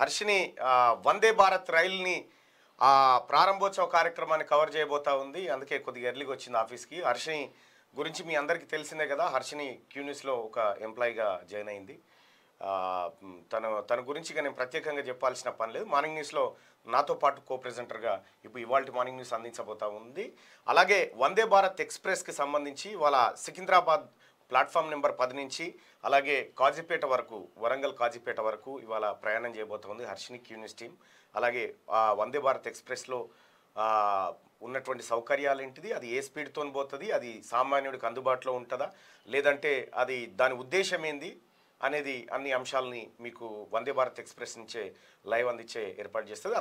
హర్షిని వందే భారత్ రైల్ని ప్రారంభోత్సవ కార్యక్రమాన్ని కవర్ చేయబోతా ఉంది అందుకే కొద్దిగా ఎర్లీగా వచ్చింది ఆఫీస్కి హర్షిని గురించి మీ అందరికీ తెలిసిందే కదా హర్షిని క్యూనిస్లో ఒక ఎంప్లాయీగా జాయిన్ అయింది తను తన గురించి నేను ప్రత్యేకంగా చెప్పాల్సిన పని లేదు మార్నింగ్ న్యూస్లో నాతో పాటు కో ప్రెజెంటర్గా ఇప్పుడు ఇవాళ మార్నింగ్ న్యూస్ అందించబోతా ఉంది అలాగే వందే భారత్ ఎక్స్ప్రెస్కి సంబంధించి వాళ్ళ సికింద్రాబాద్ ప్లాట్ఫామ్ నెంబర్ పది నుంచి అలాగే కాజీపేట వరకు వరంగల్ కాజీపేట వరకు ఇవాళ ప్రయాణం చేయబోతోంది హర్షిని క్యూనిస్ టీమ్ అలాగే వందే భారత్ ఎక్స్ప్రెస్లో ఉన్నటువంటి సౌకర్యాలు ఏంటిది అది ఏ స్పీడ్తో పోతుంది అది సామాన్యుడికి అందుబాటులో ఉంటుందా లేదంటే అది దాని ఉద్దేశం ఏంది అనేది అన్ని అంశాలని మీకు వందే భారత్ ఎక్స్ప్రెస్ నుంచే లైవ్ అందించే ఏర్పాటు చేస్తుంది